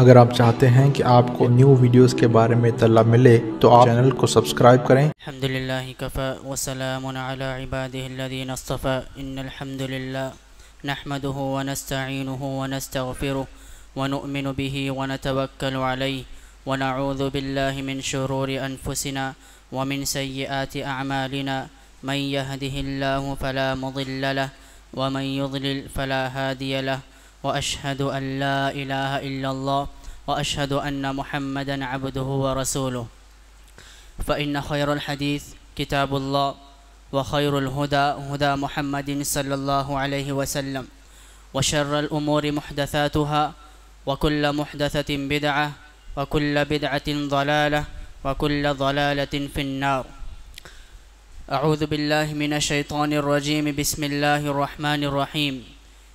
अगर आप चाहते हैं कि आपको न्यू वीडियोस के बारे में तला मिले तो आप चैनल को सब्सक्राइब करें अल्हम्दुलिल्लाह نحمده ونستعينه ونستغفره ونؤمن به ونتوكل عليه ونعوذ بالله من شرور أنفسنا ومن سيئات أعمالنا من يهده الله فلا مضل له ومن يضلل فلا هادي له وأشهد أن لا إله إلا الله وأشهد أن محمدا عبده ورسوله فإن خير الحديث كتاب الله وخير الهدى هدى محمد صلى الله عليه وسلم وشر الأمور محدثاتها وكل محدثة بدعة وكل بدعة ضلالة وكل ضلالة في النار أعوذ بالله من الشيطان الرجيم بسم الله الرحمن الرحيم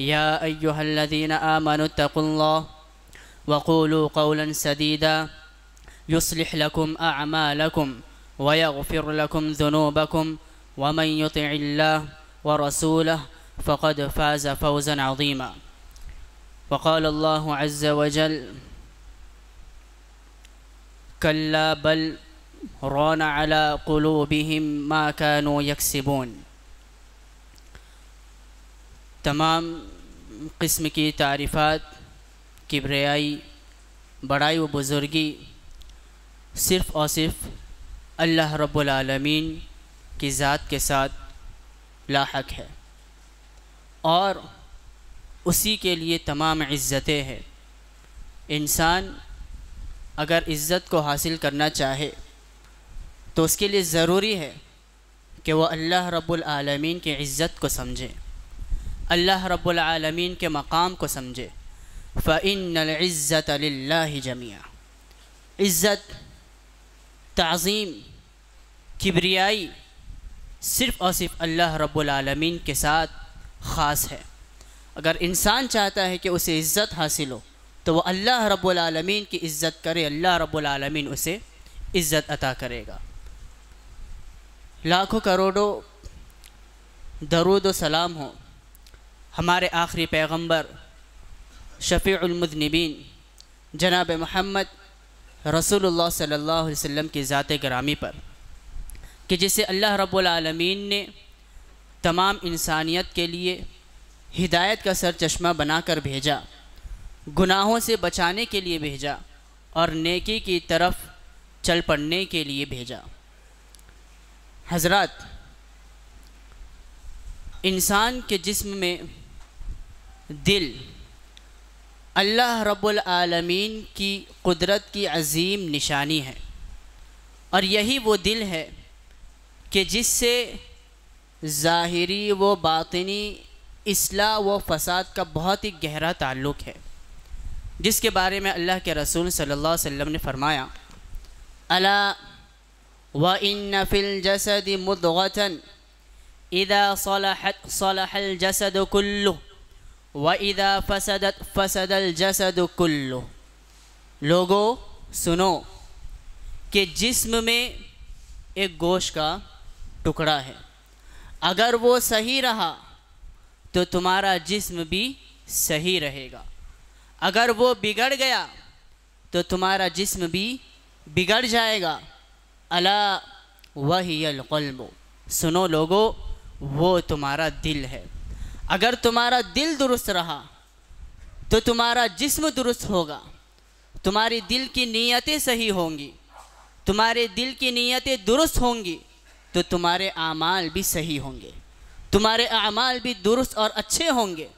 يا أيها الذين آمنوا اتقوا الله وقولوا قولا سديدا يصلح لكم أعمالكم ويغفر لكم ذنوبكم ومن يطع الله ورسوله فقد فاز فوزا عظيما وقال الله عز وجل كلا بل ران على قلوبهم ما كانوا يكسبون تمام किस्म की तारीफ़ात किब्रियाई बड़ाई व बुज़ुर्गी सिर्फ़ और सिर्फ़ अल्लाह रब्बुलमीन की ज़ात के साथ लाक है और उसी के लिए तमाम इज़्ज़तें हैं इंसान अगर इज़्ज़त को हासिल करना चाहे तो उसके लिए ज़रूरी है कि वह अल्लाह रब्बुल आलमीन की इज़्ज़त को समझें अल्लाह रब्लमीन के मकाम को समझे फ़िनज़्ज़त जमिया इज़्ज़त तज़ीम किबरियाई सिर्फ़ और सिर्फ अल्लाह आलमीन के साथ ख़ास है अगर इंसान चाहता है कि उसे इज़्ज़त हासिल हो तो वह अल्लाह आलमीन की इज़्ज़त करे अल्लाह आलमीन उसे इज़्ज़त अता करेगा लाखों करोड़ों दरुद सलाम हो हमारे आखिरी पैगंबर शफ़ीमदनबीन जनाब महमद रसूल सल्लल्लाहु की ज़ात ग्रामी पर कि जिसे अल्लाह रबालमीन ने तमाम इंसानियत के लिए हिदायत का सर चश्मा बना कर भेजा गुनाहों से बचाने के लिए भेजा और नेकी की तरफ चल पड़ने के लिए भेजा हजरत इंसान के जिस्म में दिल अल्लाह रब्बुल आलमीन की कुदरत की अजीम निशानी है और यही वो दिल है कि जिससे ज़ाहरी व बातनी असलाह व फसाद का बहुत ही गहरा ताल्लुक़ है जिसके बारे में अल्लाह के रसूल सल्लल्लाहु अलैहि वसल्लम ने फरमाया अला व इन फ़िल जसद मुदगतन इदा सलाहत सलाहल जसद कुल्लू वईदा फसदत फसदल जसद कुल्लो लोगो सुनो कि जिस्म में एक गोश का टुकड़ा है अगर वो सही रहा तो तुम्हारा जिस्म भी सही रहेगा अगर वो बिगड़ गया तो तुम्हारा जिस्म भी बिगड़ जाएगा अला वही अलकल्ब सुनो लोगो वो तुम्हारा दिल है अगर तुम्हारा दिल दुरुस्त रहा तो तुम्हारा जिस्म दुरुस्त होगा तुम्हारी दिल की नीयतें सही होंगी तुम्हारे दिल की नीयतें दुरुस्त होंगी तो तुम्हारे आमाल भी सही होंगे तुम्हारे आमाल भी दुरुस्त और अच्छे होंगे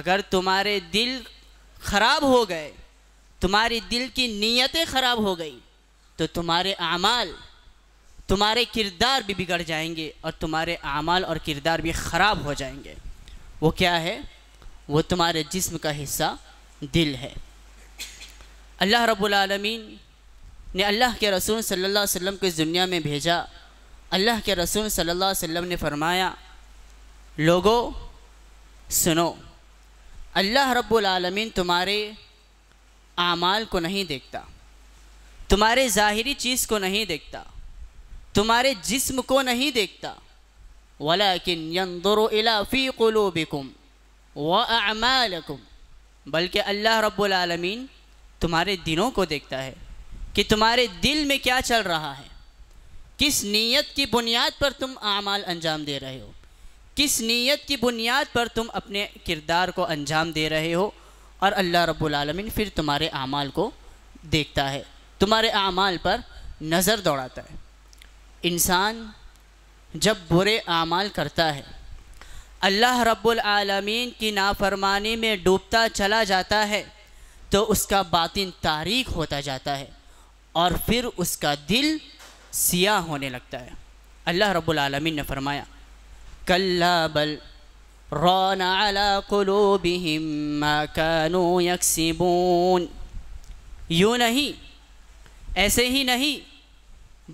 अगर तुम्हारे दिल ख़राब हो गए तुम्हारी दिल की नीयतें ख़राब हो गई तो तुम्हारे आमाल तुम्हारे किरदार भी बिगड़ जाएंगे और तुम्हारे आमाल और किरदार भी ख़राब हो जाएंगे वो क्या है वो तुम्हारे जिस्म का हिस्सा दिल है अल्लाह रब्बुल रबालमीन ने अल्लाह के रसूल सल्लल्लाहु अलैहि वसल्लम को इस दुनिया में भेजा अल्लाह के रसूल सल्लल्लाहु अलैहि वसल्लम ने फरमाया लोगो सुनो अल्लाह रब्बुल रबालमीन तुम्हारे आमाल को नहीं देखता तुम्हारे ज़ाहरी चीज़ को नहीं देखता तुम्हारे जिस्म को नहीं देखता वलाकिन यंदुरुला फ़ी कुलूबिकुम व अमालकुम बल्कि अल्लाह रब्बुल आलमीन तुम्हारे दिलों को देखता है कि तुम्हारे दिल में क्या चल रहा है किस नीयत की बुनियाद पर तुम आमाल अंजाम दे रहे हो किस नीयत की बुनियाद पर तुम अपने किरदार को अंजाम दे रहे हो और अल्लाह रब्बुल आलमीन फिर तुम्हारे आमाल को देखता है तुम्हारे आमाल पर नज़र दौड़ाता है इंसान जब बुरे आमाल करता है अल्लाह रब्बुल आलमीन की नाफरमानी में डूबता चला जाता है तो उसका बातिन तारीख होता जाता है और फिर उसका दिल सियाह होने लगता है अल्लाह रब्बुल आलमीन ने फरमाया कल्ला बल रौन अला कुलूबिहिम कानू यकसिबून यूँ नहीं ऐसे ही नहीं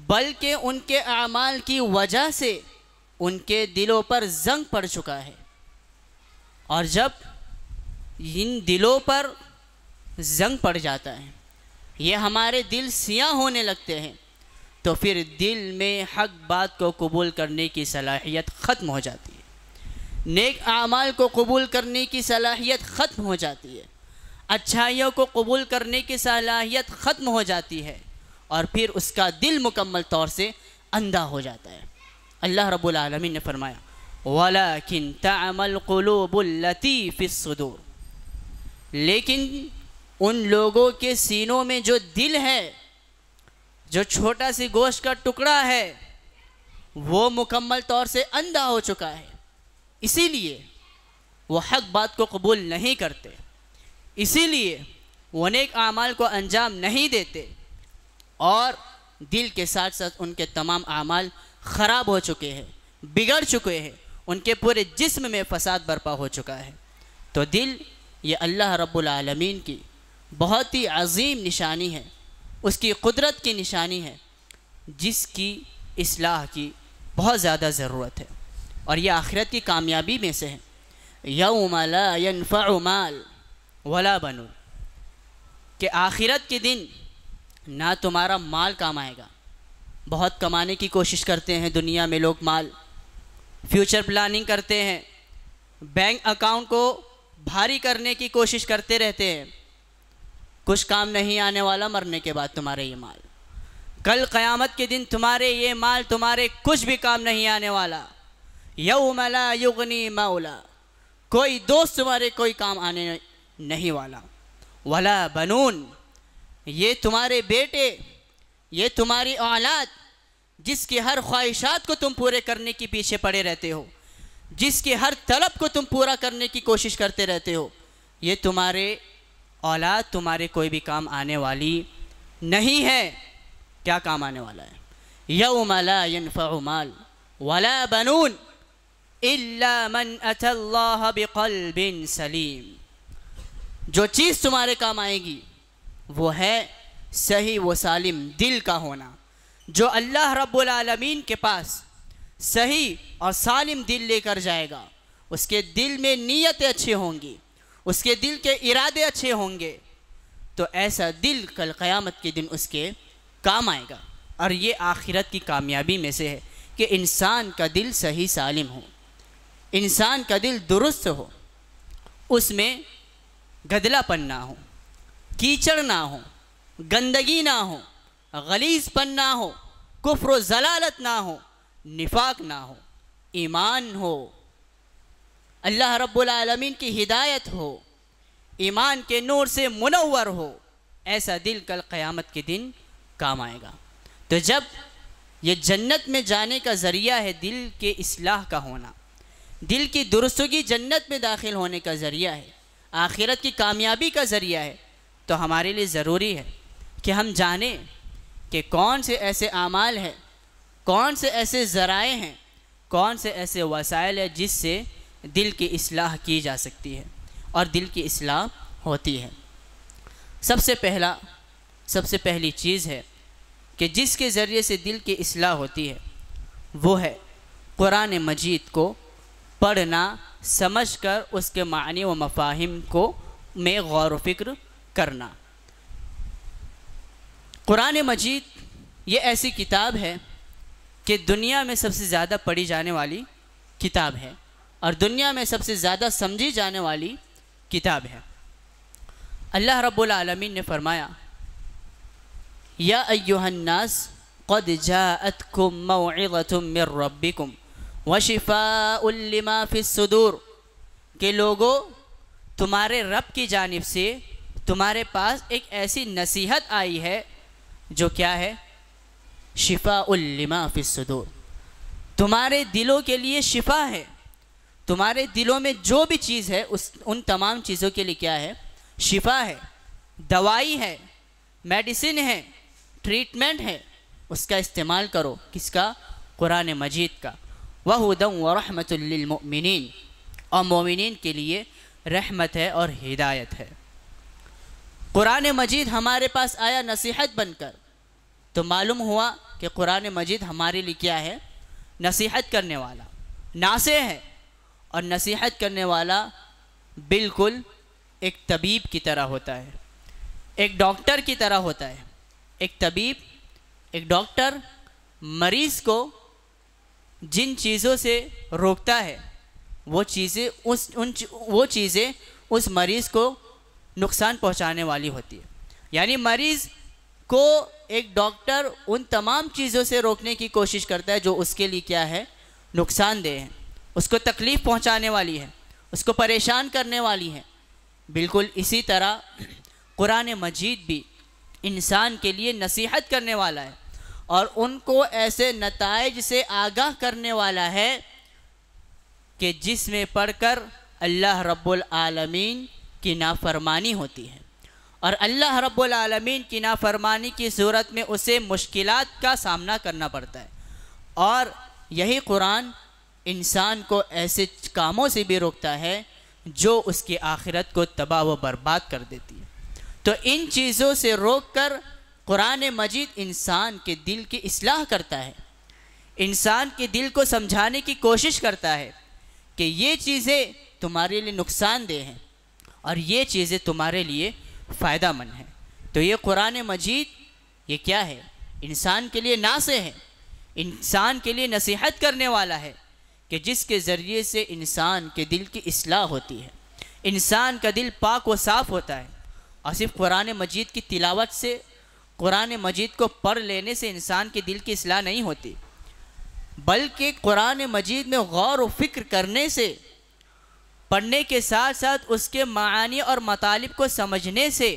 बल्कि उनके अमाल की वजह से उनके दिलों पर जंग पड़ चुका है और जब इन दिलों पर जंग पड़ जाता है ये हमारे दिल सियाह होने लगते हैं तो फिर दिल में हक बात को कबूल करने की सलाहियत ख़त्म हो जाती है नेक आमाल को कबूल करने की सलाहियत ख़त्म हो जाती है अच्छाइयों को कबूल करने की सलाहियत ख़त्म हो जाती है और फिर उसका दिल मुकम्मल तौर से अंधा हो जाता है अल्लाह रब्बुल रबालमीन ने फरमाया वाला लती तमलती फ़िसदूर लेकिन उन लोगों के सीनों में जो दिल है जो छोटा सी गोश्त का टुकड़ा है वो मुकम्मल तौर से अंधा हो चुका है इसीलिए वो हक बात को कबूल नहीं करते इसीलिए वो नेक आमाल को अंजाम नहीं देते और दिल के साथ साथ उनके तमाम अमाल ख़राब हो चुके हैं बिगड़ चुके हैं उनके पूरे जिस्म में फसाद बर्पा हो चुका है तो दिल ये अल्लाह रब्बुल आलमीन की बहुत ही अजीम निशानी है उसकी कुदरत की निशानी है जिसकी असलाह की बहुत ज़्यादा ज़रूरत है और यह आखिरत की कामयाबी में से है यौमला यनफ़ा माल वला बनुल कि आखिरत के दिन ना तुम्हारा माल काम आएगा बहुत कमाने की कोशिश करते हैं दुनिया में लोग माल फ्यूचर प्लानिंग करते हैं बैंक अकाउंट को भारी करने की कोशिश करते रहते हैं कुछ काम नहीं आने वाला मरने के बाद तुम्हारे ये माल कल क़यामत के दिन तुम्हारे ये माल तुम्हारे कुछ भी काम नहीं आने वाला यऊ मला युगनी मौला कोई दोस्त तुम्हारे कोई काम आने नहीं वाला वला बनून ये तुम्हारे बेटे ये तुम्हारी औलाद जिसकी हर ख्वाहिशात को तुम पूरे करने के पीछे पड़े रहते हो जिसकी हर तलब को तुम पूरा करने की कोशिश करते रहते हो ये तुम्हारे औलाद तुम्हारे कोई भी काम आने वाली नहीं है क्या काम आने वाला है यऊ ला यनफ़माल वला बनून इल्ला मन सलीम जो चीज़ तुम्हारे काम आएगी वो है सही व सालिम दिल का होना जो अल्लाह रब्बुल आलमीन के पास सही और सालिम दिल लेकर जाएगा उसके दिल में नीयतें अच्छी होंगी उसके दिल के इरादे अच्छे होंगे तो ऐसा दिल कल क़यामत के दिन उसके काम आएगा और ये आखिरत की कामयाबी में से है कि इंसान का दिल सही सालिम हो इंसान का दिल दुरुस्त हो उसमें गदलापन ना हो कीचड़ ना हो गंदगी ना हो गलीसपन ना हो कुफ्र जलालत ना हो निफाक ना हो ईमान हो अल्लाह रब्बुल की हिदायत हो ईमान के नूर से मुनवर हो ऐसा दिल कल क़यामत के दिन काम आएगा तो जब ये जन्नत में जाने का ज़रिया है दिल के असलाह का होना दिल की दुरुस्तगी जन्नत में दाखिल होने का ज़रिया है आखिरत की कामयाबी का ज़रिया है तो हमारे लिए ज़रूरी है कि हम जाने कि कौन से ऐसे अमाल हैं कौन से ऐसे ज़राए हैं कौन से ऐसे वसाइल हैं जिससे दिल की असलाह की जा सकती है और दिल की असलाह होती है सबसे पहला सबसे पहली चीज़ है कि जिसके ज़रिए से दिल की असलाह होती है वो है क़ुरान मजीद को पढ़ना समझ कर उसके मानी व मफाहिम को में गौर व फिक्र करना कुरान मजीद ये ऐसी किताब है कि दुनिया में सबसे ज़्यादा पढ़ी जाने वाली किताब है और दुनिया में सबसे ज़्यादा समझी जाने वाली किताब है अल्लाह रब्बुल आलमीन ने फरमाया या अयोहन्नास क़द जातकुम मौतुम मिर रब्बिकुम वशिफ़ा फ़िसदूर के लोगों तुम्हारे रब की जानब से तुम्हारे पास एक ऐसी नसीहत आई है जो क्या है शिफा उल्लिमा तुम्हारे दिलों के लिए शिफा है तुम्हारे दिलों में जो भी चीज़ है उस उन तमाम चीज़ों के लिए क्या है शिफा है दवाई है मेडिसिन है ट्रीटमेंट है उसका इस्तेमाल करो किसका कुरान मजीद का वह उदम व रहमतमिन और मोमिन के लिए रहमत है और हिदायत है कुरान मजीद हमारे पास आया नसीहत बनकर तो मालूम हुआ कि कुरान मजीद हमारे लिए क्या है नसीहत करने वाला नासे है और नसीहत करने वाला बिल्कुल एक तबीब की तरह होता है एक डॉक्टर की तरह होता है एक तबीब एक डॉक्टर मरीज़ को जिन चीज़ों से रोकता है वो चीज़ें उस उन वो चीज़ें उस मरीज़ को नुकसान पहुंचाने वाली होती है यानी मरीज़ को एक डॉक्टर उन तमाम चीज़ों से रोकने की कोशिश करता है जो उसके लिए क्या है नुकसानदेह है उसको तकलीफ़ पहुंचाने वाली है उसको परेशान करने वाली है बिल्कुल इसी तरह कुरान मजीद भी इंसान के लिए नसीहत करने वाला है और उनको ऐसे नतज से आगाह करने वाला है कि जिसमें पढ़कर अल्लाह रब्बुल आलमीन की नाफरमानी होती है और अल्लाह रब्बुल आलमीन की नाफरमानी की सूरत में उसे मुश्किल का सामना करना पड़ता है और यही कुरान इंसान को ऐसे कामों से भी रोकता है जो उसकी आखिरत को तबाह व बर्बाद कर देती है तो इन चीज़ों से रोक कर कुरान मजीद इंसान के दिल की असलाह करता है इंसान के दिल को समझाने की कोशिश करता है कि ये चीज़ें तुम्हारे लिए नुकसानदेह हैं और ये चीज़ें तुम्हारे लिए फ़ायदा मंद हैं तो ये कुरान मजीद ये क्या है इंसान के लिए नासे है इंसान के लिए नसीहत करने वाला है कि जिसके ज़रिए से इंसान के दिल की असलाह होती है इंसान का दिल पाक व साफ़ होता है और सिर्फ कुरान मजीद की तिलावत से कुरान मजीद को पढ़ लेने से इंसान के दिल की असलाह नहीं होती बल्कि कुरान मजीद में गौर व फिक्र करने से पढ़ने के साथ साथ उसके मानी और मतालब को समझने से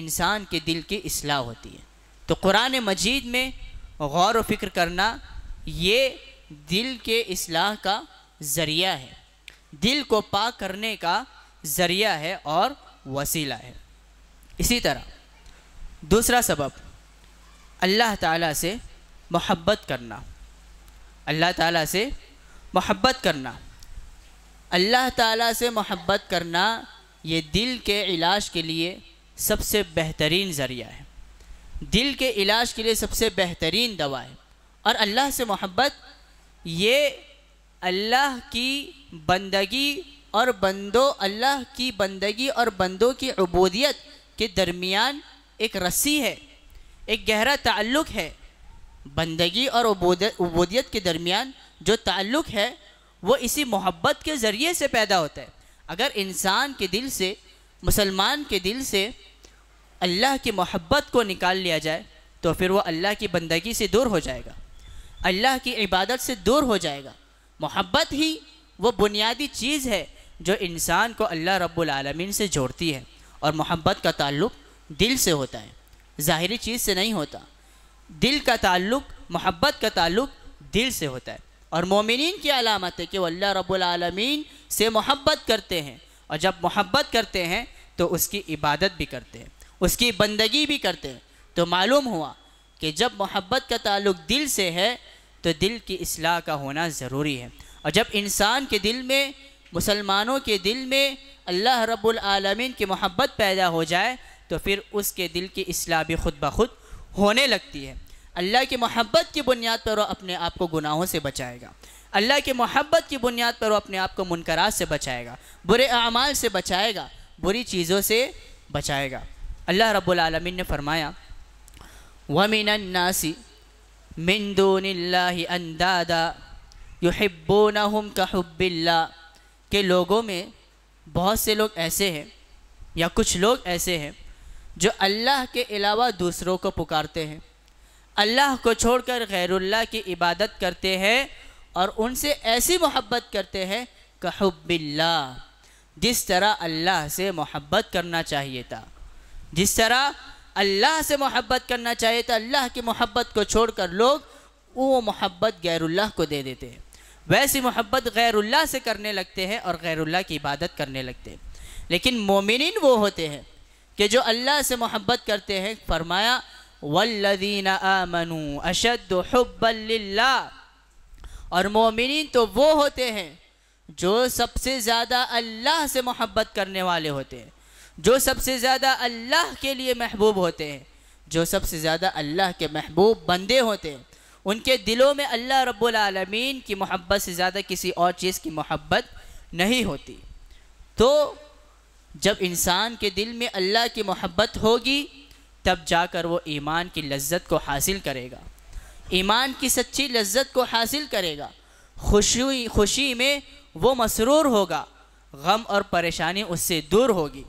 इंसान के दिल की असलाह होती है तो कुरान मजीद में गौर व फिक्र करना ये दिल के असलाह का ज़रिया है दिल को पाक करने का ज़रिया है और वसीला है इसी तरह दूसरा सबब अल्लाह ताला से मोहब्बत करना अल्लाह ताला से मोहब्बत करना अल्लाह ताला से मोहब्बत करना ये दिल के इलाज के लिए सबसे बेहतरीन ज़रिया है दिल के इलाज के लिए सबसे बेहतरीन दवा है और अल्लाह से मोहब्बत ये अल्लाह की बंदगी और बंदो अल्लाह की बंदगी और बंदों की अबूदियत के दरमियान एक रस्सी है एक गहरा ताल्लुक़ है बंदगी और अबूदियत के दरमियान जो ताल्लुक़ है वो इसी मोहब्बत के ज़रिए से पैदा होता है अगर इंसान के दिल से मुसलमान के दिल से अल्लाह की मोहब्बत को निकाल लिया जाए तो फिर वो अल्लाह की बंदगी से दूर हो जाएगा अल्लाह की इबादत से दूर हो जाएगा मोहब्बत ही वो बुनियादी चीज़ है जो इंसान को अल्लाह रब्बुल आलमीन से जोड़ती है और मोहब्बत का ताल्लुक दिल से होता है ज़ाहरी चीज़ से नहीं होता दिल का ताल्लुक मोहब्बत का ताल्लुक दिल से होता है और मोमिन की अलामत है कि वो अल्लाह रबालमीन से मोहब्बत करते हैं और जब मोहब्बत करते हैं तो उसकी इबादत भी करते हैं उसकी बंदगी भी करते हैं तो मालूम हुआ कि जब मोहब्बत का ताल्लुक दिल से है तो दिल की असलाह का होना ज़रूरी है और जब इंसान के दिल में मुसलमानों के दिल में अल्लाह रब्बुल आलमीन की मोहब्बत पैदा हो जाए तो फिर उसके दिल की असलाह भी खुद ब खुद होने लगती है अल्लाह की मोहब्बत की बुनियाद पर वो अपने आप को गुनाहों से बचाएगा अल्लाह की मोहब्बत की बुनियाद पर वो अपने आप को मुनकरात से बचाएगा बुरे अमाल से बचाएगा बुरी चीज़ों से बचाएगा अल्लाह रब्लमिन ने फरमाया वमिनन्नासी मिंदोनिल्लाहि अंदादा युहिब्बूनहुम कहब्बिल्ला के लोगों में बहुत से लोग ऐसे हैं या कुछ लोग ऐसे हैं जो अल्लाह के अलावा दूसरों को पुकारते हैं अल्लाह को छोड़कर गैरुल्ला की इबादत करते हैं और उनसे ऐसी मोहब्बत करते हैं कहबिल्ला जिस तरह अल्लाह से मोहब्बत करना चाहिए था जिस तरह अल्लाह से मोहब्बत करना चाहिए था अल्लाह की मोहब्बत को छोड़कर लोग वो मोहब्बत गैरुल्ला को दे देते हैं वैसी मोहब्बत गैरुल्ला से करने लगते हैं और गैरुल्ला की इबादत करने लगते हैं लेकिन मोमिन वो होते हैं कि जो अल्लाह से मोहब्बत करते हैं फरमाया वल्लदीन आमनु अशद हब्बल्ला और मोमिन तो वो होते हैं जो सबसे ज़्यादा अल्लाह से मोहब्बत करने वाले होते हैं जो सबसे ज़्यादा अल्लाह के लिए महबूब होते हैं जो सबसे ज़्यादा अल्लाह के महबूब बंदे होते हैं उनके दिलों में अल्लाह रब्लमीन की मोहब्बत से ज़्यादा किसी और चीज़ की मोहब्बत नहीं होती तो जब इंसान के दिल में अल्लाह की मोहब्बत होगी तब जाकर वो ईमान की लज्जत को हासिल करेगा ईमान की सच्ची लज्जत को हासिल करेगा खुशी खुशी में वो मसरूर होगा गम और परेशानी उससे दूर होगी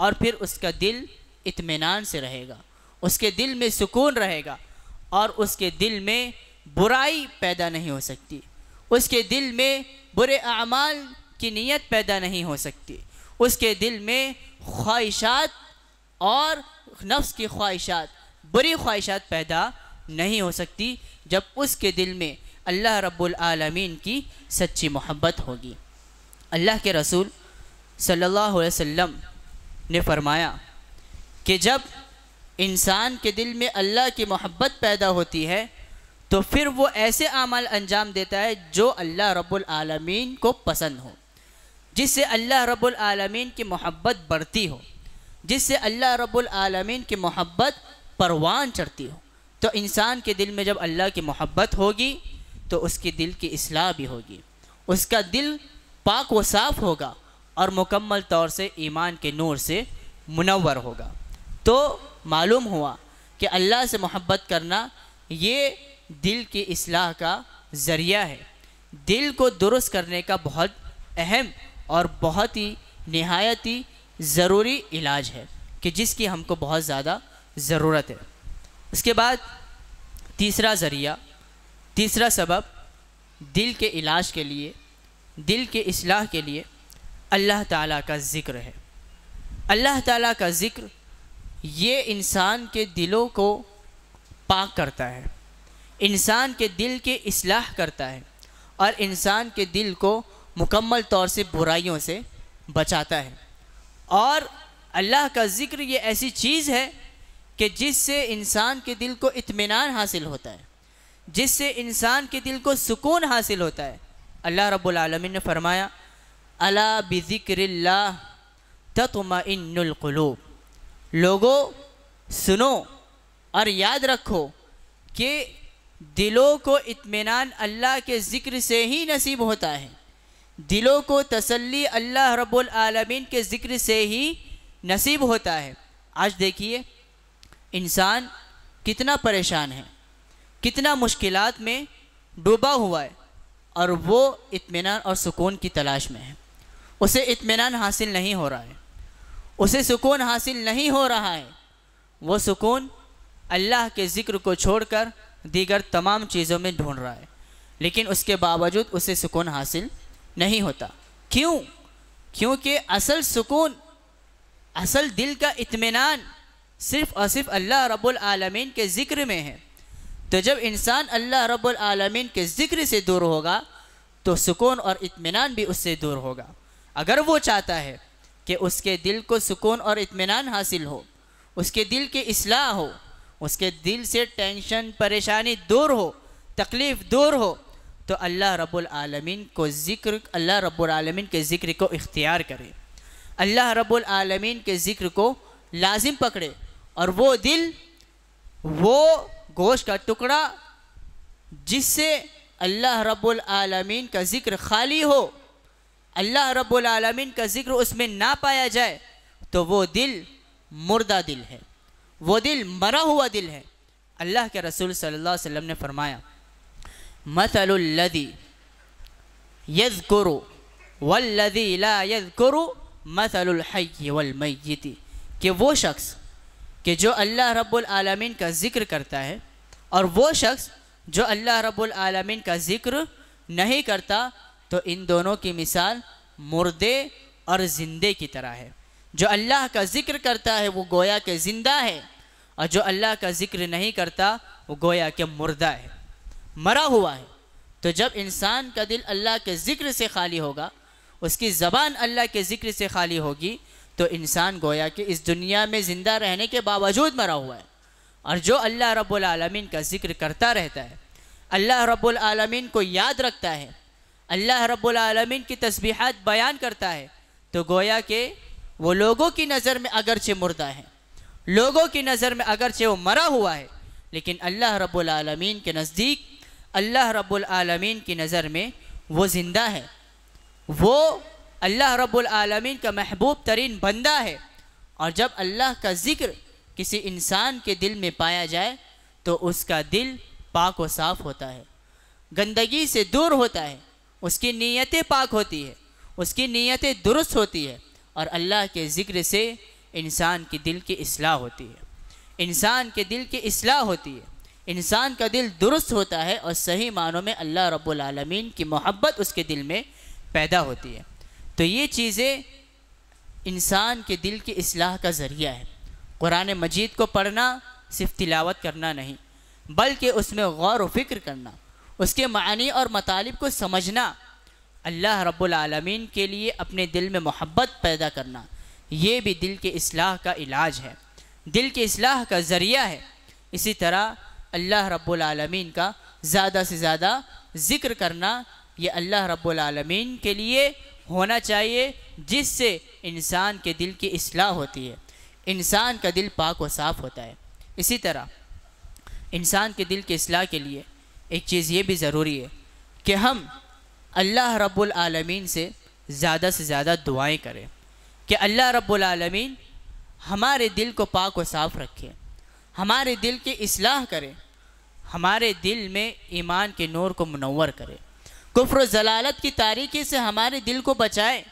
और फिर उसका दिल इत्मीनान से रहेगा उसके दिल में सुकून रहेगा और उसके दिल में बुराई पैदा नहीं हो सकती उसके दिल में बुरे अमाल की नीयत पैदा नहीं हो सकती उसके दिल में ख्वाहिशात और नफ्स की ख्वाहिशात बुरी ख्वाहिशात पैदा नहीं हो सकती जब उसके दिल में अल्लाह रब्बुल आलमीन की सच्ची मोहब्बत होगी अल्लाह के रसूल सल्लल्लाहु अलैहि वसल्लम ने फरमाया कि जब इंसान के दिल में अल्लाह की मोहब्बत पैदा होती है तो फिर वो ऐसे आमल अंजाम देता है जो अल्लाह रब्बुल आलमीन को पसंद हो जिससे अल्लाह रब्बुल आलमीन की मोहब्बत बढ़ती हो जिससे अल्लाह रब्बुल आलमीन की मोहब्बत परवान चढ़ती हो तो इंसान के दिल में जब अल्लाह की मोहब्बत होगी तो उसके दिल की असलाह भी होगी उसका दिल पाक व साफ़ होगा और मुकम्मल तौर से ईमान के नूर से मुनवर होगा तो मालूम हुआ कि अल्लाह से मोहब्बत करना ये दिल की असलाह का ज़रिया है दिल को दुरुस्त करने का बहुत अहम और बहुत ही नहायती ज़रूरी इलाज है कि जिसकी हमको बहुत ज़्यादा ज़रूरत है उसके बाद तीसरा ज़रिया तीसरा सबब दिल के इलाज के लिए दिल के असलाह के लिए अल्लाह ताला का ज़िक्र है अल्लाह ताला का ज़िक्र ये इंसान के दिलों को पाक करता है इंसान के दिल के असलाह करता है और इंसान के दिल को मुकम्मल तौर से बुराइयों से बचाता है और अल्लाह का ज़िक्र ये ऐसी चीज़ है कि जिससे इंसान के दिल को इत्मीनान हासिल होता है जिससे इंसान के दिल को सुकून हासिल होता है अल्लाह रब्बुल आलमीन ने फरमाया अला बिक्र ततमाइनकलूब लोगो सुनो और याद रखो कि दिलों को इत्मीनान अल्लाह के ज़िक्र से ही नसीब होता है दिलों को तसल्ली अल्लाह रब्बुल आलमीन के ज़िक्र से ही नसीब होता है आज देखिए इंसान कितना परेशान है कितना मुश्किल में डूबा हुआ है और वो इत्मीनान और सुकून की तलाश में है उसे इत्मीनान हासिल नहीं हो रहा है उसे सुकून हासिल नहीं हो रहा है वो सुकून अल्लाह के ज़िक्र को छोड़कर दीगर तमाम चीज़ों में ढूंढ रहा है लेकिन उसके बावजूद उसे सुकून हासिल नहीं होता क्यों क्योंकि असल सुकून असल दिल का इत्मीनान सिर्फ और सिर्फ अल्लाह रब्बुल आलमीन के ज़िक्र में है तो जब इंसान अल्लाह रब्बुल आलमीन के ज़िक्र से दूर होगा तो सुकून और इत्मीनान भी उससे दूर होगा अगर वो चाहता है कि उसके दिल को सुकून और इत्मीनान हासिल हो उसके दिल की असलाह हो उसके दिल से टेंशन परेशानी दूर हो तकलीफ़ दूर हो तो अल्लाह रब्बुल आलमीन को ज़िक्र अल्लाह रब्बुल आलमीन के ज़िक्र को इख्तियार करे अल्लाह रब्बुल आलमीन के ज़िक्र को लाजिम पकड़े और वो दिल वो गोश का टुकड़ा जिससे अल्लाह रब्बुल आलमीन का ज़िक्र खाली हो अल्लाह रब्बुल आलमीन का ज़िक्र उसमें ना पाया जाए तो वो दिल मुर्दा दिल है वो दिल मरा हुआ दिल है अल्लाह के रसूल सल्लल्लाहु अलैहि वसल्लम ने फरमाया मसलुल्लदी यजकुरु वल्लदी ला यजकुरु मसलुल्हयी वलमयती कि वो शख्स कि जो अल्लाह रब्बुल का ज़िक्र करता है और वो शख्स जो अल्लाह रब्बुल का ज़िक्र नहीं करता तो इन दोनों की मिसाल मुर्दे और ज़िंदे की तरह है जो अल्लाह का ज़िक्र करता है वो गोया के ज़िंदा है और जो अल्लाह का ज़िक्र नहीं करता वो गोया के मुर्दा है मरा हुआ है तो जब इंसान का दिल अल्लाह के ज़िक्र से खाली होगा उसकी ज़बान अल्लाह के ज़िक्र से खाली होगी तो इंसान गोया कि इस दुनिया में ज़िंदा रहने के बावजूद मरा हुआ है और जो अल्लाह रब्बुल आलमीन का ज़िक्र करता रहता है अल्लाह रब्बुल आलमीन को याद रखता है अल्लाह रब्बुल आलमीन की तस्बीहात बयान करता है तो गोया के वो लोगों की नज़र में अगरचे मुर्दा है लोगों की नज़र में अगरचे वो मरा हुआ है लेकिन अल्लाह रब्बुल आलमीन के नज़दीक अल्लाह रब्बुल आलमीन की नज़र में वो ज़िंदा है वो अल्लाह रब्बुल आलमीन का महबूब तरीन बंदा है और जब अल्लाह का ज़िक्र किसी इंसान के दिल में पाया जाए तो उसका दिल पाक व साफ़ होता है गंदगी से दूर होता है उसकी नीयतें पाक होती है उसकी नीयतें दुरुस्त होती है और अल्लाह के ज़िक्र से इंसान के दिल की असलाह होती है इंसान के दिल की असलाह होती है इंसान का दिल दुरुस्त होता है और सही मानों में अल्लाह रब्बुल रबालमीन की मोहब्बत उसके दिल में पैदा होती है तो ये चीज़ें इंसान के दिल की असलाह का ज़रिया है कुरान मजीद को पढ़ना सिर्फ तिलावत करना नहीं बल्कि उसमें गौर व फिक्र करना उसके मानी और मतालब को समझना अल्लाह रब्बुल के लिए अपने दिल में मोहब्बत पैदा करना ये भी दिल के असलाह का इलाज है दिल के असलाह का ज़रिया है इसी तरह अल्लाह रब्बुल आलमीन का ज़्यादा से ज़्यादा ज़िक्र करना ये अल्लाह रब्बुल आलमीन के लिए होना चाहिए जिससे इंसान के दिल की असलाह होती है इंसान का दिल पाक व साफ़ होता है इसी तरह इंसान के दिल की असलाह के लिए एक चीज़ ये भी ज़रूरी है कि हम अल्लाह रब्बुल आलमीन से ज़्यादा से ज़्यादा दुआएँ करें कि अल्लाह रब्बुल आलमीन हमारे दिल को पाक व साफ़ रखें हमारे दिल की असलाह करें हमारे दिल में ईमान के नूर को मुनवर करे कुफ्र जलालत की तारीकी से हमारे दिल को बचाए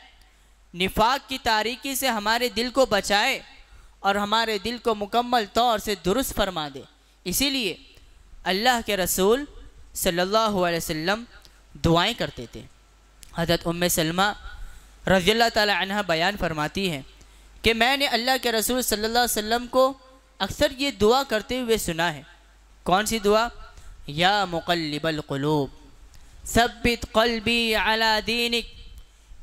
निफाक की तारीकी से हमारे दिल को बचाए और हमारे दिल को मुकम्मल तौर से दुरुस्त फरमा दे इसीलिए अल्लाह के रसूल सल्लल्लाहु अलैहि वसल्लम दुआएं करते थे हजरत उम सलमा रज़ी तह बयान फरमाती हैं कि मैंने अल्लाह के रसूल सल्लल्लाहु अलैहि वसल्लम को अक्सर ये दुआ करते हुए सुना है कौन सी दुआ या मुकलबल क़लूब सबित कलबी अला दीनिक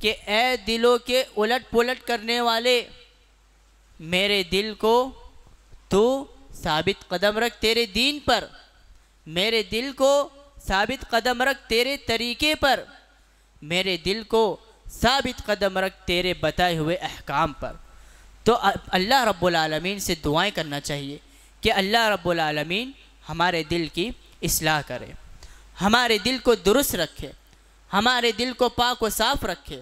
के ए दिलों के उलट पुलट करने वाले मेरे दिल को तो साबित कदम रख तेरे दीन पर मेरे दिल को साबित कदम रख तेरे तरीके पर मेरे दिल को साबित कदम रख तेरे बताए हुए अहकाम पर तो अल्लाह रब्बुल रबालमीन से दुआएं करना चाहिए कि अल्लाह रब्बुल रबालमीन हमारे दिल की असलाह करे हमारे दिल को दुरुस्त रखे हमारे दिल को पाक व साफ़ रखे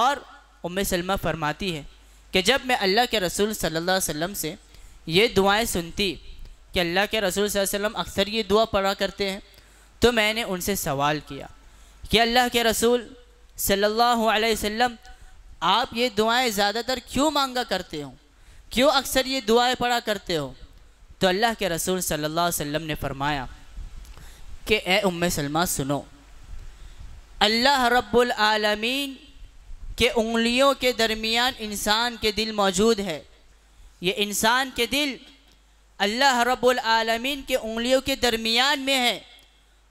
और उम सलमा फरमाती है कि जब मैं अल्लाह के रसूल सल्लल्लाहु अलैहि वसल्लम से ये दुआएं सुनती कि अल्लाह के रसूल वसल्लम अक्सर ये दुआ पढ़ा करते हैं तो मैंने उनसे सवाल किया कि अल्लाह के रसूल सल्लल्लाहु अलैहि वसल्लम आप ये दुआएं ज़्यादातर क्यों मांगा करते हो क्यों अक्सर ये दुआएं पढ़ा करते हो तो अल्लाह के रसूल सल्लल्लाहु अलैहि वसल्लम ने फरमाया कि ए उम सलमा सुनो अल्लाह रब्बुल आलमीन के उंगलियों के दरमियान इंसान के दिल मौजूद है ये इंसान के दिल अल्लाह रब्बुल आलमीन के उंगलियों के दरमियान में है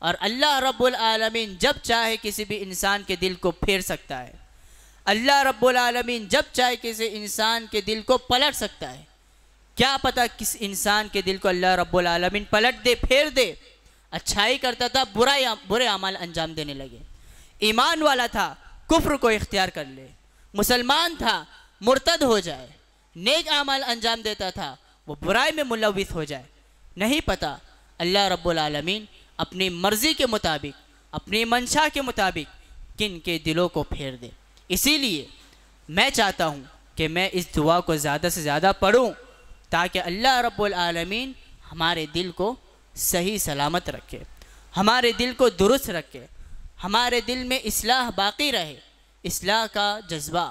और अल्लाह रब्बुल आलमीन जब चाहे किसी भी इंसान के दिल को फेर सकता है अल्लाह रब्बुल आलमीन जब चाहे किसी इंसान के दिल को पलट सकता है क्या पता किस इंसान के दिल को अल्लाह रब्बुल आलमीन पलट दे फेर दे अच्छाई करता था बुरा या, बुरे अमाल अंजाम देने लगे ईमान वाला था कुफ्र को इख्तियार कर ले मुसलमान था मुर्तद हो जाए नेक अमाल अंजाम देता था वो बुराई में मुलविस हो जाए नहीं पता अल्लाह रब्बुल आलमीन अपनी मर्ज़ी के मुताबिक अपनी मंशा के मुताबिक किन के दिलों को फेर दे इसीलिए मैं चाहता हूँ कि मैं इस दुआ को ज़्यादा से ज़्यादा पढ़ूँ ताकि अल्लाह रब्बुल आलमीन हमारे दिल को सही सलामत रखे हमारे दिल को दुरुस्त रखे हमारे दिल में इसलाह बाकी रहे इसलाह का जज्बा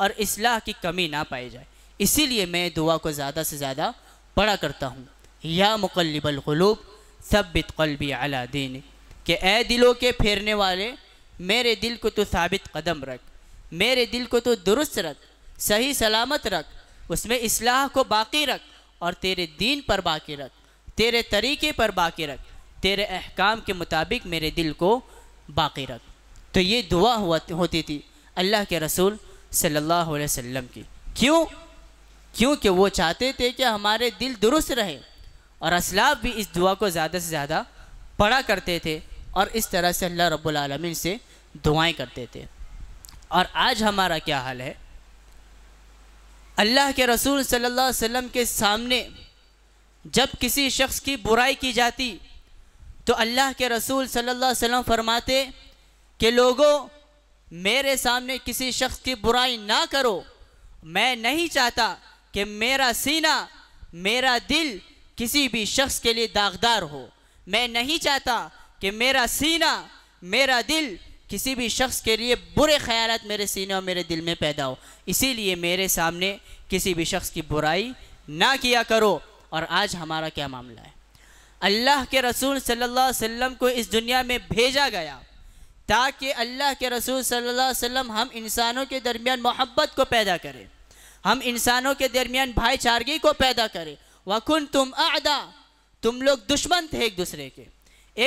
और इसलाह की कमी ना पाई जाए इसीलिए मैं दुआ को ज़्यादा से ज़्यादा पढ़ा करता हूँ या मुकलबलूब सबित कलबी अला दीन के ए दिलों के फेरने वाले मेरे दिल को तो साबित कदम रख मेरे दिल को तो दुरुस्त रख सही सलामत रख उसमें इसलाह को बाकी रख और तेरे दीन पर बाकी रख तेरे तरीके पर बाकी रख तेरे अहकाम के मुताबिक मेरे दिल को बाकी रख तो ये दुआ हुआ होती थी अल्लाह के रसूल सल्लल्लाहु अलैहि वसल्लम की क्यों क्योंकि वो चाहते थे कि हमारे दिल दुरुस्त रहे और असलाब भी इस दुआ को ज़्यादा से ज़्यादा पढ़ा करते थे और इस तरह से अल्लाह रब्बुल रबालमीन से दुआएं करते थे और आज हमारा क्या हाल है अल्लाह के रसूल सल्लल्लाहु अलैहि वसल्लम के सामने जब किसी शख्स की बुराई की जाती तो अल्लाह के रसूल सल्लल्लाहु अलैहि वसल्लम फरमाते कि लोगों मेरे सामने किसी शख्स की बुराई ना करो मैं नहीं चाहता कि मेरा सीना मेरा दिल किसी भी शख्स के लिए दागदार हो मैं नहीं चाहता कि मेरा सीना मेरा दिल किसी भी शख्स के लिए बुरे ख्याल मेरे सीने और मेरे दिल में पैदा हो इसीलिए मेरे सामने किसी भी शख्स की बुराई ना किया करो और आज हमारा क्या मामला है अल्लाह के रसूल सल्लल्लाहु अलैहि वसल्लम को इस दुनिया में भेजा गया ताकि अल्लाह के रसूल सल्लल्लाहु अलैहि वसल्लम हम इंसानों के दरमियान मोहब्बत को पैदा करें हम इंसानों के दरमियान भाईचारगी को पैदा करें वकुन तुम आदा तुम लोग दुश्मन थे एक दूसरे के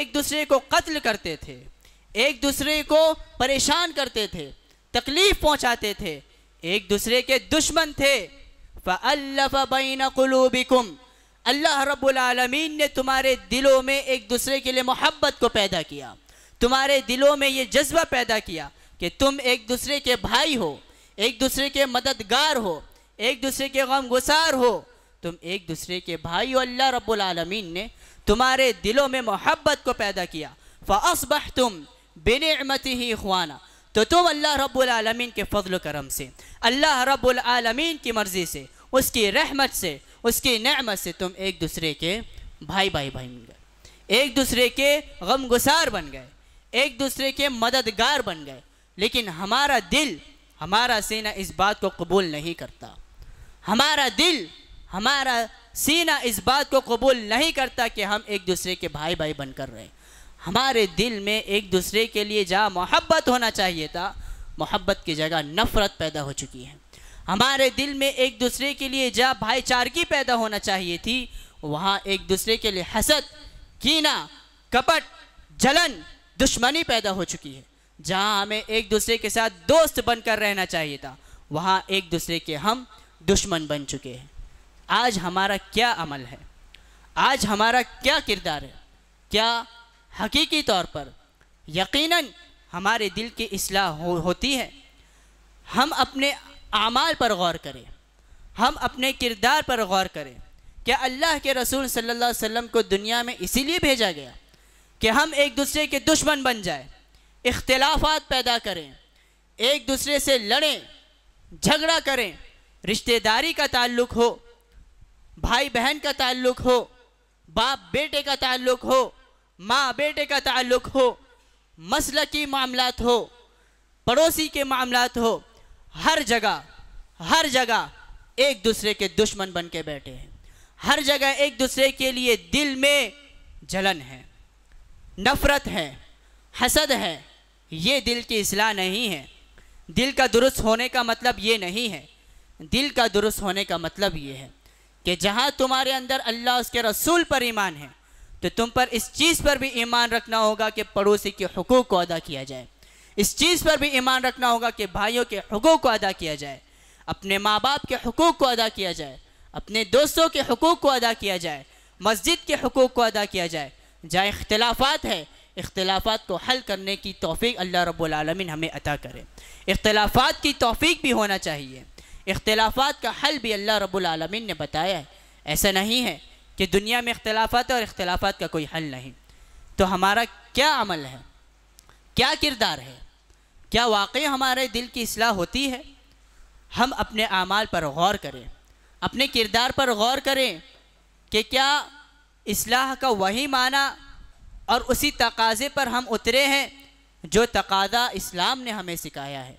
एक दूसरे को कत्ल करते थे एक दूसरे को परेशान करते थे तकलीफ पहुंचाते थे एक दूसरे के दुश्मन थे फ़ल्लफ़ैन कुलूबिकुम अल्लाह रबालमीन ने तुम्हारे दिलों में एक दूसरे के लिए मोहब्बत को पैदा किया तुम्हारे दिलों में ये जज्बा पैदा किया कि तुम एक दूसरे के भाई हो एक दूसरे के मददगार हो एक दूसरे के गम गुसार हो तुम एक दूसरे के भाई हो अल्लाह रबालमीन ने तुम्हारे दिलों में मोहब्बत को पैदा किया फ़ासबह तुम बेनमत ही खुआना तो तुम अल्लाह रबालमीन के फजल करम से अल्लाह रबालमीन की मर्ज़ी से उसकी रहमत से उसकी नमत से तुम एक दूसरे के भाई भाई भाई बन गए एक दूसरे के गमगुसार बन गए एक दूसरे के मददगार बन गए लेकिन हमारा दिल हमारा सीना इस बात को कबूल नहीं करता हमारा दिल हमारा सीना इस बात को कबूल नहीं करता कि हम एक दूसरे के भाई भाई बनकर रहें हमारे दिल में एक दूसरे के लिए जहाँ मोहब्बत होना चाहिए था मोहब्बत की जगह नफ़रत पैदा हो चुकी है हमारे दिल में एक दूसरे के लिए जहाँ भाईचारगी पैदा होना चाहिए थी वहाँ एक दूसरे के लिए हसद कीना कपट जलन दुश्मनी पैदा हो चुकी है जहाँ हमें एक दूसरे के साथ दोस्त बनकर रहना चाहिए था वहाँ एक दूसरे के हम दुश्मन बन चुके हैं आज हमारा क्या अमल है आज हमारा क्या किरदार है क्या हकीकी तौर पर यकीनन हमारे दिल की असलाह हो, होती है हम अपने आमाल पर गौर करें हम अपने किरदार पर गौर करें कि अल्लाह के रसूल सल्लल्लाहु अलैहि वसल्लम को दुनिया में इसीलिए भेजा गया कि हम एक दूसरे के दुश्मन बन जाए इख्तलाफात पैदा करें एक दूसरे से लड़ें झगड़ा करें रिश्तेदारी का ताल्लुक हो भाई बहन का ताल्लुक हो बाप बेटे का ताल्लुक हो माँ बेटे का ताल्लुक हो मसल की मामला हो पड़ोसी के मामला हो हर जगह हर जगह एक दूसरे के दुश्मन बन के बैठे हैं हर जगह एक दूसरे के लिए दिल में जलन है नफ़रत है हसद है ये दिल की असलाह नहीं है दिल का दुरुस्त होने का मतलब ये नहीं है दिल का दुरुस्त होने का मतलब ये है कि जहाँ तुम्हारे अंदर अल्लाह उसके रसूल पर ईमान है तो तुम पर इस चीज़ पर भी ईमान रखना होगा कि पड़ोसी के हकूक़ को अदा किया जाए इस चीज़ पर भी ईमान रखना होगा कि भाइयों के हकूक़ को अदा किया जाए अपने माँ बाप के हकूक़ को अदा किया जाए अपने दोस्तों के हकूक़ को अदा किया जाए मस्जिद के हकूक़ को अदा किया जाए जहाँ इख्तलाफात है इख्तलाफात को हल करने की तोफ़ी अल्लाह रब्लमिन हमें अदा करे इख्तलाफात की तोफ़ी भी होना चाहिए इख्तलाफात का हल भी अल्लाह रब्लमिन ने बताया है ऐसा नहीं है कि दुनिया में इख्लाफात और इख्लाफात का कोई हल नहीं तो हमारा क्या अमल है क्या किरदार है क्या वाकई हमारे दिल की असलाह होती है हम अपने अमाल पर गौर करें अपने किरदार पर गौर करें कि क्या असलाह का वही माना और उसी तकाजे पर हम उतरे हैं जो तकादा इस्लाम ने हमें सिखाया है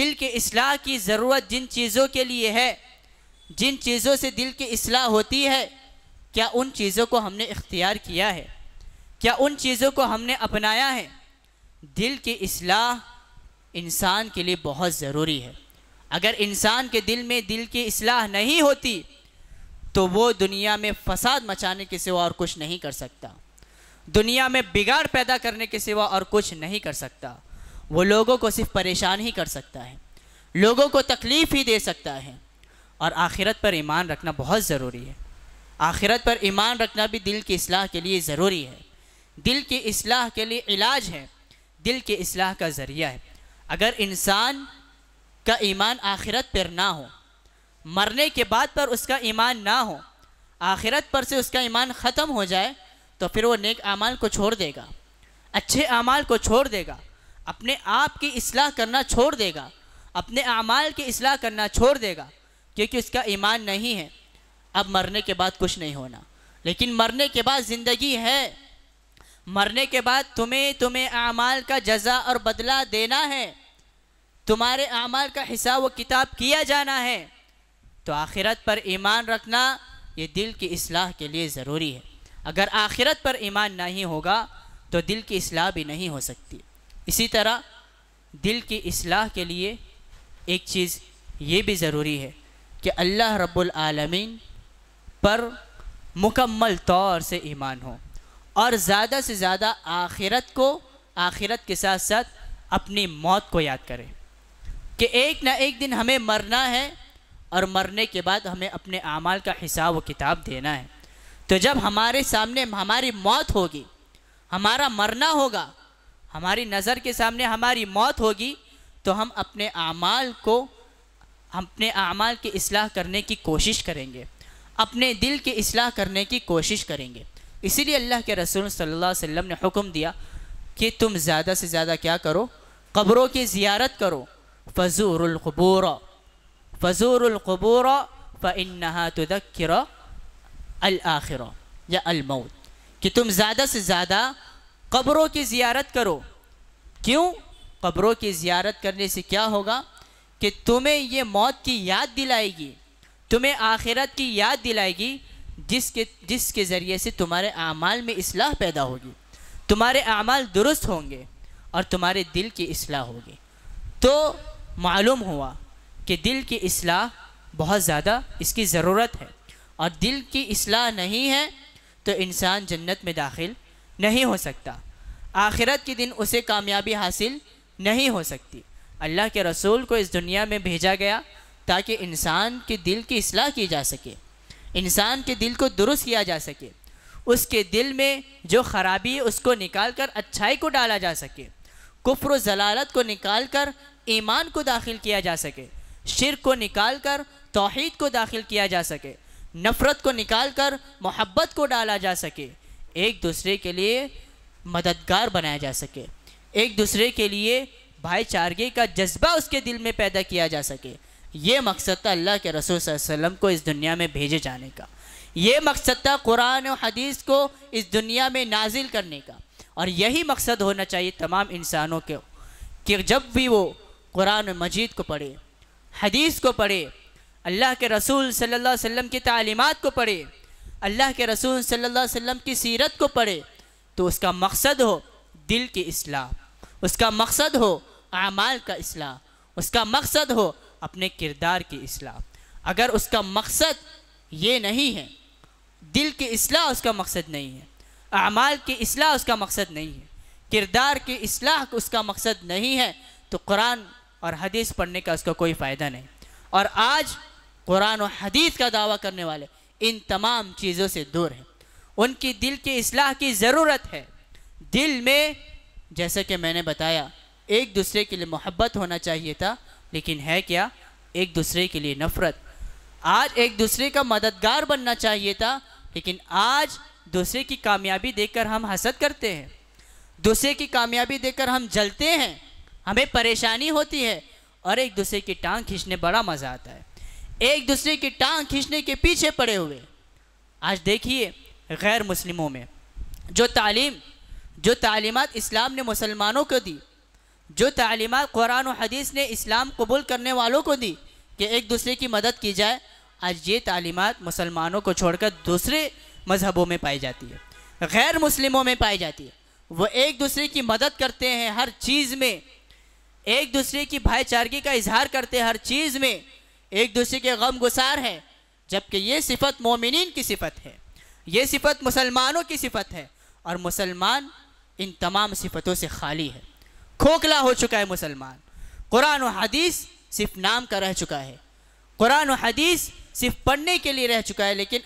दिल के असलाह की ज़रूरत जिन चीज़ों के लिए है जिन चीज़ों से दिल की असलाह होती है क्या उन चीज़ों को हमने इख्तियार किया है क्या उन चीज़ों को हमने अपनाया है दिल की असलाह इंसान के लिए बहुत ज़रूरी है अगर इंसान के दिल में दिल की असलाह नहीं होती तो वो दुनिया में फसाद मचाने के सिवा और कुछ नहीं कर सकता दुनिया में बिगाड़ पैदा करने के सिवा और कुछ नहीं कर सकता वो लोगों को सिर्फ परेशान ही कर सकता है लोगों को तकलीफ़ ही दे सकता है और आखिरत पर ईमान रखना बहुत ज़रूरी है आखिरत पर ईमान रखना भी दिल की असलाह के लिए ज़रूरी है दिल की असलाह के लिए इलाज है दिल की असलाह का ज़रिया है अगर इंसान का ईमान आखिरत पर ना हो मरने के बाद पर उसका ईमान ना हो आखिरत पर से उसका ईमान ख़त्म हो जाए तो फिर वो नेक अमाल को छोड़ देगा अच्छे अमाल को छोड़ देगा अपने आप की असलाह करना छोड़ देगा अपने अमाल की असलाह करना छोड़ देगा क्योंकि उसका ईमान नहीं है अब मरने के बाद कुछ नहीं होना लेकिन मरने के बाद ज़िंदगी है मरने के बाद तुम्हें तुम्हें अमाल का जजा और बदला देना है तुम्हारे अमाल का हिसाब व किताब किया जाना है तो आखिरत पर ईमान रखना ये दिल की असलाह के लिए ज़रूरी है अगर आखिरत पर ईमान नहीं होगा तो दिल की असलाह भी नहीं हो सकती इसी तरह दिल की असलाह के लिए एक चीज़ ये भी ज़रूरी है कि अल्लाह रब्बुल रबालमीन पर मुकम्मल तौर से ईमान हो और ज़्यादा से ज़्यादा आखिरत को आखिरत के साथ साथ अपनी मौत को याद करें कि एक ना एक दिन हमें मरना है और मरने के बाद हमें अपने अमाल का हिसाब व किताब देना है तो जब हमारे सामने हमारी मौत होगी हमारा मरना होगा हमारी नज़र के सामने हमारी मौत होगी तो हम अपने आमाल को अपने आमाल की असलाह करने की कोशिश करेंगे अपने दिल की असलाह करने की कोशिश करेंगे इसीलिए अल्लाह के रसूल सल्लल्लाहु अलैहि वसल्लम ने हुक्म दिया कि तुम ज़्यादा से ज़्यादा क्या करो कब्रों की ज़ियारत करो फ़जूरकबूर फ़जूरकबूर फ़न्ना तदक्र या अलमौत कि तुम ज़्यादा से ज़्यादा कब्रों की ज़ियारत करो क्यों कब्रों की ज़ियारत करने से क्या होगा कि तुम्हें ये मौत की याद दिलाएगी तुम्हें आखिरत की याद दिलाएगी जिसके जिसके ज़रिए से तुम्हारे अमाल में असलाह पैदा होगी तुम्हारे अमाल दुरुस्त होंगे और तुम्हारे दिल की असलाह होगी तो मालूम हुआ कि दिल की असलाह बहुत ज़्यादा इसकी ज़रूरत है और दिल की असलाह नहीं है तो इंसान जन्नत में दाखिल नहीं हो सकता आखिरत के दिन उसे कामयाबी हासिल नहीं हो सकती अल्लाह के रसूल को इस दुनिया में भेजा गया ताकि इंसान के दिल की असलाह की जा सके इंसान के दिल को दुरुस्त किया जा सके उसके दिल में जो ख़राबी है उसको निकाल कर अच्छाई को डाला जा सके कुफ्र जलालत को निकाल कर ईमान को दाखिल किया जा सके शिर को निकाल कर तोहद को दाखिल किया जा सके नफ़रत को निकाल कर मोहब्बत को डाला जा सके एक दूसरे के लिए मददगार बनाया जा सके एक दूसरे के लिए भाईचारगी का जज्बा उसके दिल में पैदा किया जा सके ये मकसद था अल्लाह के रसूल वसम को इस दुनिया में भेजे जाने का ये मकसद था कुरान और हदीस को इस दुनिया में नाजिल करने का और यही मकसद होना चाहिए तमाम इंसानों के कि जब भी वो कुरान मजीद को पढ़े हदीस को पढ़े अल्लाह के रसूल सल्लल्लाहु अलैहि वसल्लम की तालीमत को पढ़े अल्लाह के रसूल सल्लल्लाहु अलैहि वसल्लम की सीरत को पढ़े तो उसका मकसद हो दिल की असलाह उसका मकसद हो आमाल का असलाह उसका मकसद हो अपने किरदार की असलाह अगर उसका मकसद ये नहीं है दिल की असलाह उसका मकसद नहीं है अमाल की असलाह उसका मकसद नहीं है किरदार की असलाह उसका मकसद नहीं है तो कुरान और हदीस पढ़ने का उसका कोई फ़ायदा नहीं और आज कुरान और हदीस का दावा करने वाले इन तमाम चीज़ों से दूर हैं उनकी दिल की असलाह की ज़रूरत है दिल में जैसा कि मैंने बताया एक दूसरे के लिए मोहब्बत होना चाहिए था लेकिन है क्या एक दूसरे के लिए नफ़रत आज एक दूसरे का मददगार बनना चाहिए था लेकिन आज दूसरे की कामयाबी देखकर हम हसद करते हैं दूसरे की कामयाबी देखकर हम जलते हैं हमें परेशानी होती है और एक दूसरे की टांग खींचने बड़ा मज़ा आता है एक दूसरे की टांग खींचने के पीछे पड़े हुए आज देखिए गैर मुस्लिमों में जो तालीम जो तालीमत इस्लाम ने मुसलमानों को दी जो तालीमत कुरान और हदीस ने इस्लाम कबूल करने वालों को दी कि एक दूसरे की मदद की जाए आज ये तालीमत मुसलमानों को छोड़कर दूसरे मज़हबों में पाई जाती है गैर मुस्लिमों में पाई जाती है वो एक दूसरे की मदद करते हैं हर चीज़ में एक दूसरे की भाईचारगी का इजहार करते हैं हर चीज़ में एक दूसरे के गम गुसार हैं जबकि ये सिफत मोमिन की सिफत है ये सिफत मुसलमानों की सिफत है और मुसलमान इन तमाम सिफतों से खाली है खोखला हो चुका है मुसलमान कुरान और हदीस सिर्फ नाम का रह चुका है कुरान और हदीस सिर्फ पढ़ने के लिए रह चुका है लेकिन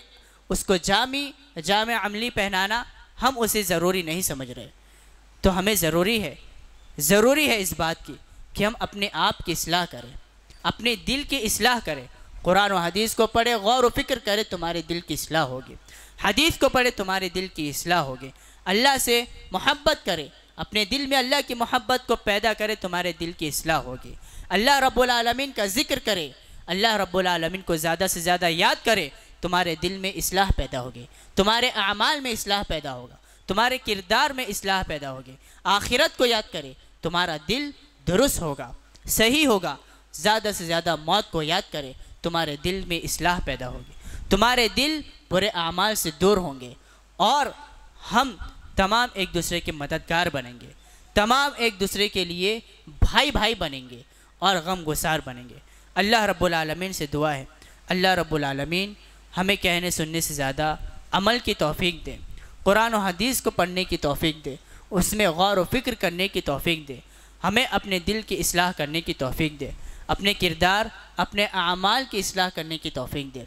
उसको जामी जाम अमली पहनाना हम उसे ज़रूरी नहीं समझ रहे तो हमें ज़रूरी है ज़रूरी है इस बात की कि हम अपने आप की असलाह करें अपने दिल की असलाह करें कुरान और हदीस को पढ़े गौर व फिक्र करें तुम्हारे दिल की असलाह होगी हदीस को पढ़े तुम्हारे दिल की असलाह होगी अल्लाह से मोहब्बत करें अपने दिल में अल्लाह की मोहब्बत को पैदा करे तुम्हारे दिल की असलाह होगी अल्लाह रबालमीन का जिक्र करे अल्लाह रबालमीन को ज़्यादा से ज़्यादा याद करे तुम्हारे दिल में असलाह पैदा होगी तुम्हारे अमाल में असलाह पैदा होगा तुम्हारे किरदार में असलाह पैदा होगी आखिरत को याद करे तुम्हारा दिल दुरुस्त होगा सही होगा ज़्यादा से ज़्यादा मौत को याद करे तुम्हारे दिल में असलाह पैदा होगी तुम्हारे दिल बुरे अमाल से दूर होंगे और हम तमाम एक दूसरे के मददगार बनेंगे तमाम एक दूसरे के लिए भाई भाई बनेंगे और गम गुसार बनेंगे अल्लाह रब्लमीन से दुआ है अल्लाह रब्लमीन हमें कहने सुनने से ज़्यादा अमल की तोफ़ी दें कुरान और हदीस को पढ़ने की तोफ़ी दें उसमें गौर व फिक्र करने की तोफ़ी दें हमें अपने दिल की असलाह करने की तोफ़ी दें अपने किरदार अपने अमाल की असलाह करने की तोफ़ी दें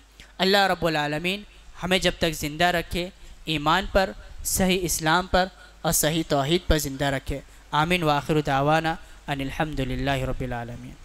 अल्लाह रब्लमीन हमें जब तक ज़िंदा रखे ईमान पर सही इस्लाम पर और सही तोहद पर ज़िंदा रखे आमिन वाखिर दावाना अनिलहमदिल्ल रबालमीन